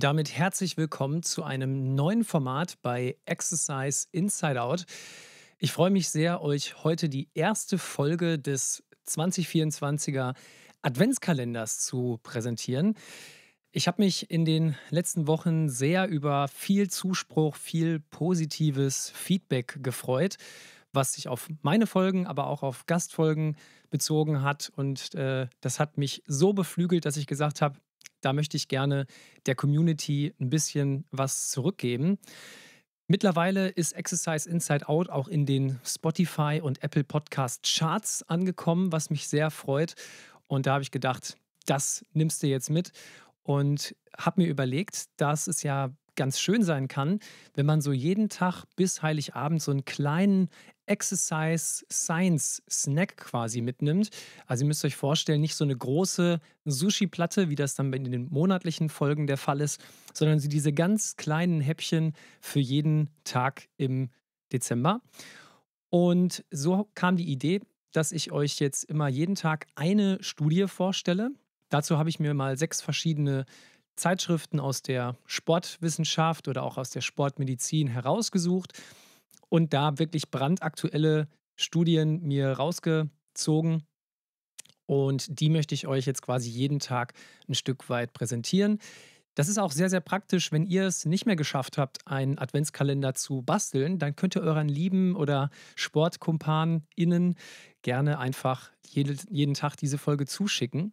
Und damit herzlich willkommen zu einem neuen Format bei Exercise Inside Out. Ich freue mich sehr, euch heute die erste Folge des 2024er Adventskalenders zu präsentieren. Ich habe mich in den letzten Wochen sehr über viel Zuspruch, viel positives Feedback gefreut, was sich auf meine Folgen, aber auch auf Gastfolgen bezogen hat. Und äh, das hat mich so beflügelt, dass ich gesagt habe, da möchte ich gerne der Community ein bisschen was zurückgeben. Mittlerweile ist Exercise Inside Out auch in den Spotify und Apple Podcast Charts angekommen, was mich sehr freut. Und da habe ich gedacht, das nimmst du jetzt mit und habe mir überlegt, dass es ja ganz schön sein kann, wenn man so jeden Tag bis Heiligabend so einen kleinen Exercise Science Snack quasi mitnimmt. Also ihr müsst euch vorstellen, nicht so eine große Sushi-Platte, wie das dann in den monatlichen Folgen der Fall ist, sondern diese ganz kleinen Häppchen für jeden Tag im Dezember. Und so kam die Idee, dass ich euch jetzt immer jeden Tag eine Studie vorstelle. Dazu habe ich mir mal sechs verschiedene Zeitschriften aus der Sportwissenschaft oder auch aus der Sportmedizin herausgesucht und da wirklich brandaktuelle Studien mir rausgezogen. Und die möchte ich euch jetzt quasi jeden Tag ein Stück weit präsentieren. Das ist auch sehr, sehr praktisch, wenn ihr es nicht mehr geschafft habt, einen Adventskalender zu basteln, dann könnt ihr euren Lieben oder SportkumpanInnen gerne einfach jeden, jeden Tag diese Folge zuschicken.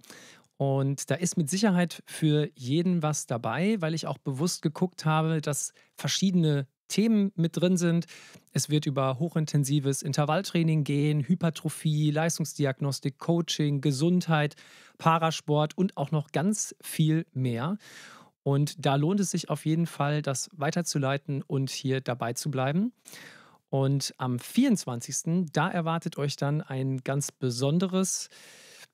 Und da ist mit Sicherheit für jeden was dabei, weil ich auch bewusst geguckt habe, dass verschiedene Themen mit drin sind. Es wird über hochintensives Intervalltraining gehen, Hypertrophie, Leistungsdiagnostik, Coaching, Gesundheit, Parasport und auch noch ganz viel mehr. Und da lohnt es sich auf jeden Fall, das weiterzuleiten und hier dabei zu bleiben. Und am 24. da erwartet euch dann ein ganz besonderes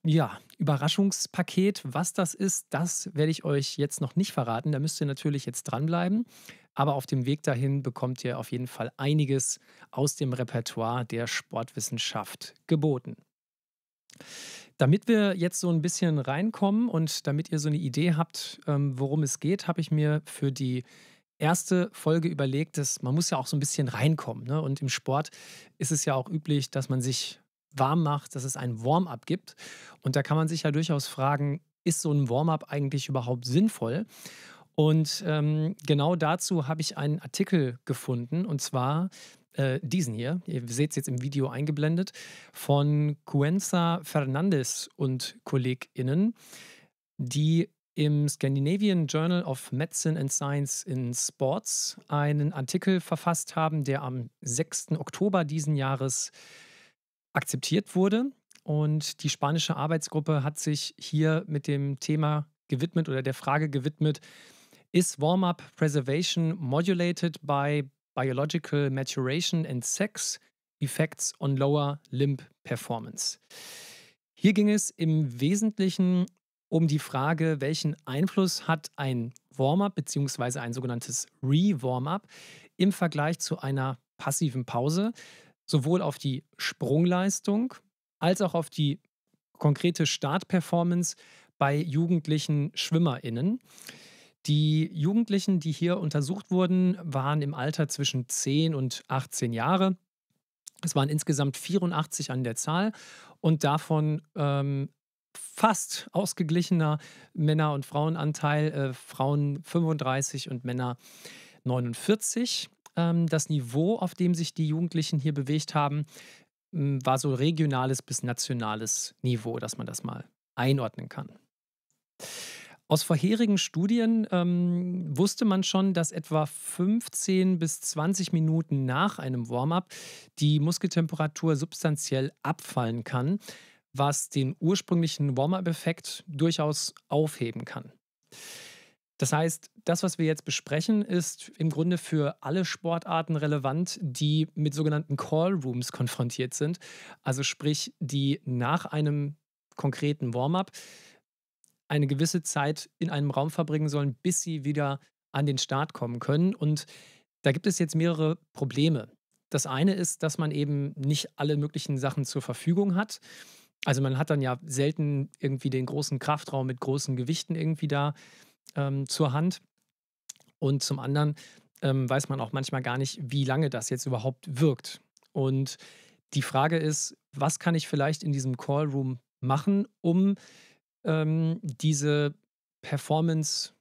ja, Überraschungspaket. Was das ist, das werde ich euch jetzt noch nicht verraten. Da müsst ihr natürlich jetzt dranbleiben. Aber auf dem Weg dahin bekommt ihr auf jeden Fall einiges aus dem Repertoire der Sportwissenschaft geboten. Damit wir jetzt so ein bisschen reinkommen und damit ihr so eine Idee habt, ähm, worum es geht, habe ich mir für die erste Folge überlegt, dass man muss ja auch so ein bisschen reinkommen. Ne? Und im Sport ist es ja auch üblich, dass man sich warm macht, dass es ein Warm-up gibt. Und da kann man sich ja durchaus fragen, ist so ein Warm-up eigentlich überhaupt sinnvoll? Und ähm, genau dazu habe ich einen Artikel gefunden, und zwar äh, diesen hier. Ihr seht es jetzt im Video eingeblendet, von Cuenza Fernandez und KollegInnen, die im Scandinavian Journal of Medicine and Science in Sports einen Artikel verfasst haben, der am 6. Oktober diesen Jahres äh, akzeptiert wurde. Und die spanische Arbeitsgruppe hat sich hier mit dem Thema gewidmet oder der Frage gewidmet, ist Warm-up Preservation modulated by biological maturation and sex effects on lower limb performance? Hier ging es im Wesentlichen um die Frage, welchen Einfluss hat ein Warm-up bzw. ein sogenanntes Re-Warm-up im Vergleich zu einer passiven Pause sowohl auf die Sprungleistung als auch auf die konkrete Startperformance bei jugendlichen SchwimmerInnen. Die Jugendlichen, die hier untersucht wurden, waren im Alter zwischen 10 und 18 Jahre. Es waren insgesamt 84 an der Zahl und davon ähm, fast ausgeglichener Männer- und Frauenanteil, äh, Frauen 35 und Männer 49 ähm, das Niveau, auf dem sich die Jugendlichen hier bewegt haben, hm, war so regionales bis nationales Niveau, dass man das mal einordnen kann. Aus vorherigen Studien ähm, wusste man schon, dass etwa 15 bis 20 Minuten nach einem Warm-up die Muskeltemperatur substanziell abfallen kann, was den ursprünglichen Warm-up-Effekt durchaus aufheben kann. Das heißt, das, was wir jetzt besprechen, ist im Grunde für alle Sportarten relevant, die mit sogenannten Callrooms konfrontiert sind. Also sprich, die nach einem konkreten Warm-up eine gewisse Zeit in einem Raum verbringen sollen, bis sie wieder an den Start kommen können. Und da gibt es jetzt mehrere Probleme. Das eine ist, dass man eben nicht alle möglichen Sachen zur Verfügung hat. Also man hat dann ja selten irgendwie den großen Kraftraum mit großen Gewichten irgendwie da ähm, zur Hand. Und zum anderen ähm, weiß man auch manchmal gar nicht, wie lange das jetzt überhaupt wirkt. Und die Frage ist, was kann ich vielleicht in diesem Callroom machen, um ähm, diese Performance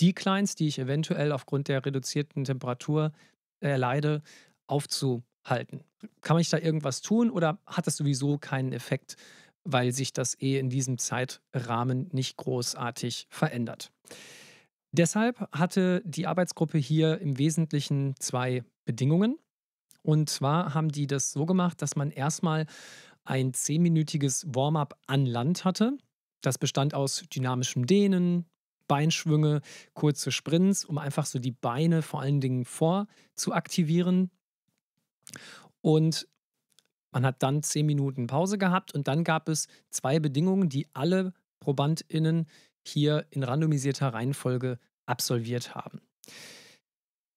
Declines, die ich eventuell aufgrund der reduzierten Temperatur erleide, aufzuhalten? Kann ich da irgendwas tun oder hat das sowieso keinen Effekt weil sich das eh in diesem Zeitrahmen nicht großartig verändert. Deshalb hatte die Arbeitsgruppe hier im Wesentlichen zwei Bedingungen. Und zwar haben die das so gemacht, dass man erstmal ein zehnminütiges Warm-up an Land hatte. Das bestand aus dynamischem Dehnen, Beinschwünge, kurze Sprints, um einfach so die Beine vor allen Dingen vor zu aktivieren. Und man hat dann zehn Minuten Pause gehabt und dann gab es zwei Bedingungen, die alle ProbandInnen hier in randomisierter Reihenfolge absolviert haben.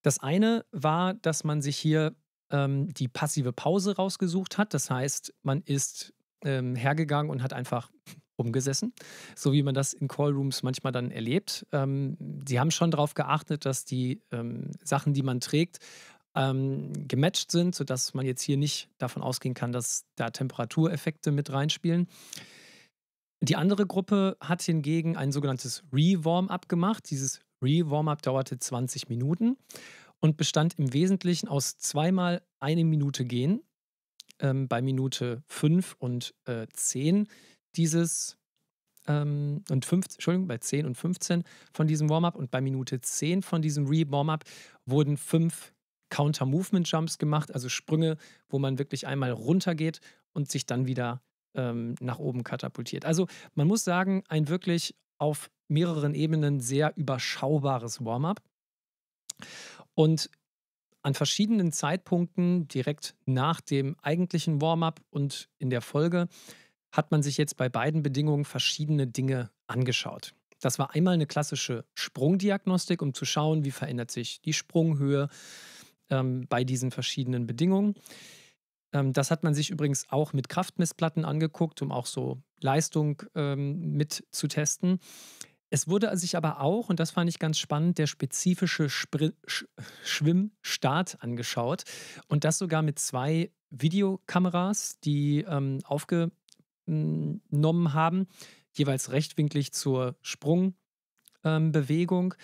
Das eine war, dass man sich hier ähm, die passive Pause rausgesucht hat. Das heißt, man ist ähm, hergegangen und hat einfach umgesessen, so wie man das in Callrooms manchmal dann erlebt. Ähm, sie haben schon darauf geachtet, dass die ähm, Sachen, die man trägt, ähm, gematcht sind, sodass man jetzt hier nicht davon ausgehen kann, dass da Temperatureffekte mit reinspielen. Die andere Gruppe hat hingegen ein sogenanntes Re-Warm-Up gemacht. Dieses Re-Warm-Up dauerte 20 Minuten und bestand im Wesentlichen aus zweimal eine Minute gehen. Ähm, bei Minute 5 und äh, 10 dieses ähm, und 5, Entschuldigung, bei 10 und 15 von diesem Warm-up und bei Minute 10 von diesem Re-Warm-up wurden fünf Counter-Movement-Jumps gemacht, also Sprünge, wo man wirklich einmal runtergeht und sich dann wieder ähm, nach oben katapultiert. Also man muss sagen, ein wirklich auf mehreren Ebenen sehr überschaubares Warm-up. Und an verschiedenen Zeitpunkten, direkt nach dem eigentlichen Warm-up und in der Folge, hat man sich jetzt bei beiden Bedingungen verschiedene Dinge angeschaut. Das war einmal eine klassische Sprungdiagnostik, um zu schauen, wie verändert sich die Sprunghöhe, ähm, bei diesen verschiedenen Bedingungen. Ähm, das hat man sich übrigens auch mit Kraftmessplatten angeguckt, um auch so Leistung ähm, mit Es wurde sich aber auch, und das fand ich ganz spannend, der spezifische Spr Sch Schwimmstart angeschaut. Und das sogar mit zwei Videokameras, die ähm, aufgenommen haben, jeweils rechtwinklig zur Sprungbewegung. Ähm,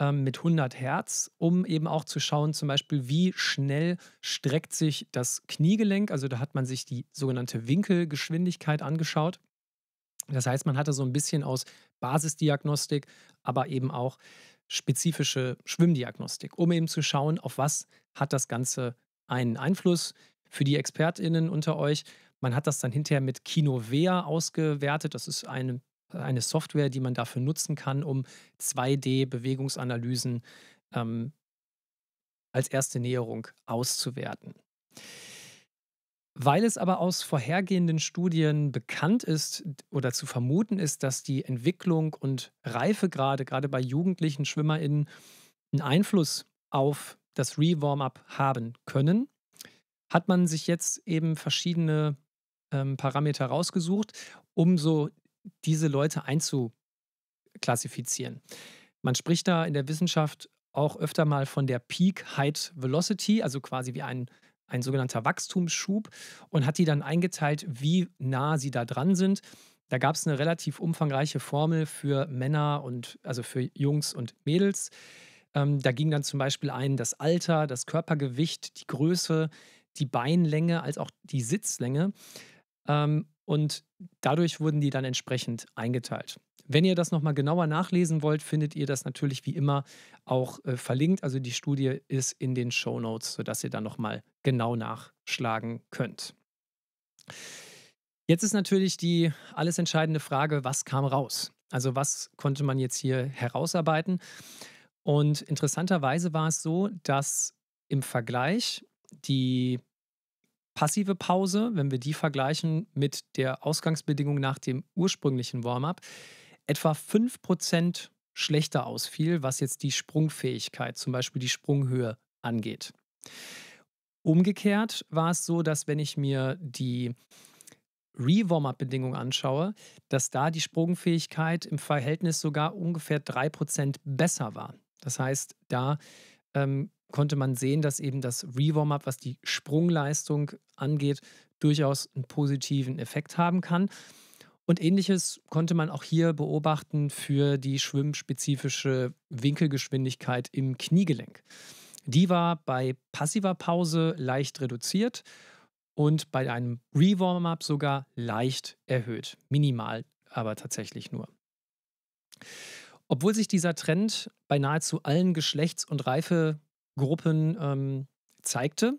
ähm, mit 100 Hertz, um eben auch zu schauen, zum Beispiel, wie schnell streckt sich das Kniegelenk. Also da hat man sich die sogenannte Winkelgeschwindigkeit angeschaut. Das heißt, man hatte so ein bisschen aus Basisdiagnostik, aber eben auch spezifische Schwimmdiagnostik, um eben zu schauen, auf was hat das Ganze einen Einfluss. Für die ExpertInnen unter euch, man hat das dann hinterher mit KinoVea ausgewertet. Das ist eine eine Software, die man dafür nutzen kann, um 2D-Bewegungsanalysen ähm, als erste Näherung auszuwerten. Weil es aber aus vorhergehenden Studien bekannt ist oder zu vermuten ist, dass die Entwicklung und Reifegrade gerade bei jugendlichen SchwimmerInnen einen Einfluss auf das re up haben können, hat man sich jetzt eben verschiedene ähm, Parameter rausgesucht, um so diese Leute einzuklassifizieren. Man spricht da in der Wissenschaft auch öfter mal von der Peak Height Velocity, also quasi wie ein, ein sogenannter Wachstumsschub, und hat die dann eingeteilt, wie nah sie da dran sind. Da gab es eine relativ umfangreiche Formel für Männer und also für Jungs und Mädels. Ähm, da ging dann zum Beispiel ein das Alter, das Körpergewicht, die Größe, die Beinlänge als auch die Sitzlänge. Ähm, und dadurch wurden die dann entsprechend eingeteilt. Wenn ihr das nochmal genauer nachlesen wollt, findet ihr das natürlich wie immer auch äh, verlinkt. Also die Studie ist in den Show Notes, sodass ihr dann nochmal genau nachschlagen könnt. Jetzt ist natürlich die alles entscheidende Frage, was kam raus? Also was konnte man jetzt hier herausarbeiten? Und interessanterweise war es so, dass im Vergleich die passive Pause, wenn wir die vergleichen mit der Ausgangsbedingung nach dem ursprünglichen Warm-up, etwa 5% schlechter ausfiel, was jetzt die Sprungfähigkeit, zum Beispiel die Sprunghöhe angeht. Umgekehrt war es so, dass wenn ich mir die re warm up bedingung anschaue, dass da die Sprungfähigkeit im Verhältnis sogar ungefähr 3% besser war. Das heißt, da ähm, konnte man sehen, dass eben das Rewarm-Up, was die Sprungleistung angeht, durchaus einen positiven Effekt haben kann. Und ähnliches konnte man auch hier beobachten für die schwimmspezifische Winkelgeschwindigkeit im Kniegelenk. Die war bei passiver Pause leicht reduziert und bei einem Rewarm-up sogar leicht erhöht. Minimal, aber tatsächlich nur. Obwohl sich dieser Trend bei nahezu allen Geschlechts- und Reife Gruppen ähm, zeigte,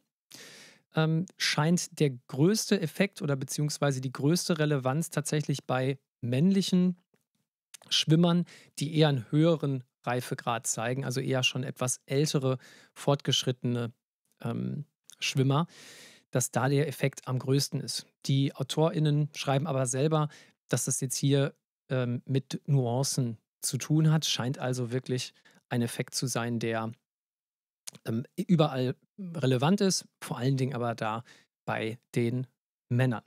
ähm, scheint der größte Effekt oder beziehungsweise die größte Relevanz tatsächlich bei männlichen Schwimmern, die eher einen höheren Reifegrad zeigen, also eher schon etwas ältere, fortgeschrittene ähm, Schwimmer, dass da der Effekt am größten ist. Die AutorInnen schreiben aber selber, dass das jetzt hier ähm, mit Nuancen zu tun hat, scheint also wirklich ein Effekt zu sein, der ähm, überall relevant ist, vor allen Dingen aber da bei den Männern.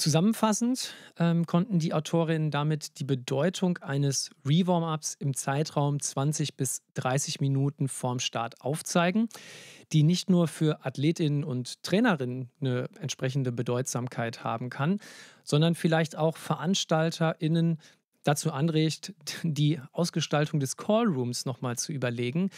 Zusammenfassend ähm, konnten die Autorinnen damit die Bedeutung eines Rewarm-Ups im Zeitraum 20 bis 30 Minuten vorm Start aufzeigen, die nicht nur für Athletinnen und Trainerinnen eine entsprechende Bedeutsamkeit haben kann, sondern vielleicht auch VeranstalterInnen dazu anregt, die Ausgestaltung des Callrooms nochmal zu überlegen.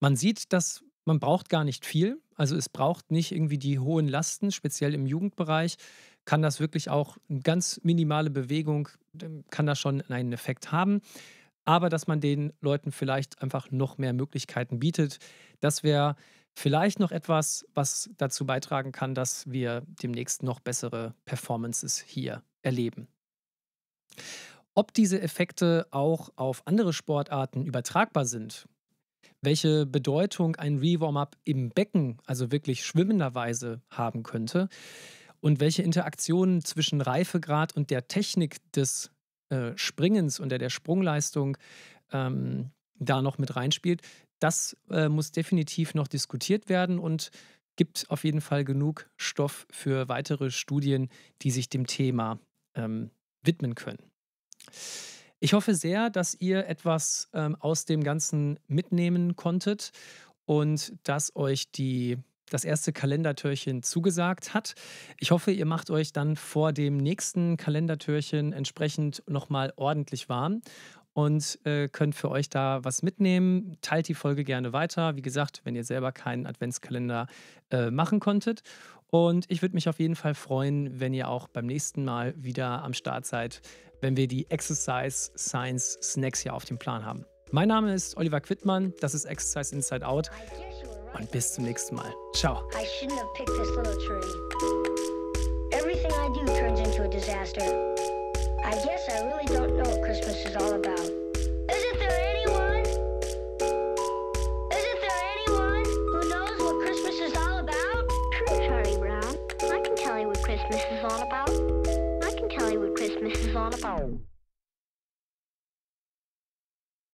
Man sieht, dass man braucht gar nicht viel. Also es braucht nicht irgendwie die hohen Lasten, speziell im Jugendbereich. Kann das wirklich auch eine ganz minimale Bewegung, ähm, kann das schon einen Effekt haben. Aber dass man den Leuten vielleicht einfach noch mehr Möglichkeiten bietet, das wäre vielleicht noch etwas, was dazu beitragen kann, dass wir demnächst noch bessere Performances hier erleben ob diese Effekte auch auf andere Sportarten übertragbar sind, welche Bedeutung ein Rewarm-up im Becken, also wirklich schwimmenderweise, haben könnte und welche Interaktionen zwischen Reifegrad und der Technik des äh, Springens und der, der Sprungleistung ähm, da noch mit reinspielt, das äh, muss definitiv noch diskutiert werden und gibt auf jeden Fall genug Stoff für weitere Studien, die sich dem Thema ähm, widmen können. Ich hoffe sehr, dass ihr etwas ähm, aus dem Ganzen mitnehmen konntet und dass euch die das erste Kalendertürchen zugesagt hat. Ich hoffe, ihr macht euch dann vor dem nächsten Kalendertürchen entsprechend nochmal ordentlich warm und äh, könnt für euch da was mitnehmen. Teilt die Folge gerne weiter. Wie gesagt, wenn ihr selber keinen Adventskalender äh, machen konntet. Und ich würde mich auf jeden Fall freuen, wenn ihr auch beim nächsten Mal wieder am Start seid, wenn wir die Exercise Science Snacks hier auf dem Plan haben. Mein Name ist Oliver Quittmann, das ist Exercise Inside Out und bis zum nächsten Mal. Ciao. I shouldn't have picked this little tree. Everything I do turns into a disaster. I guess I really don't know what Christmas is all about. Fala, Paulo.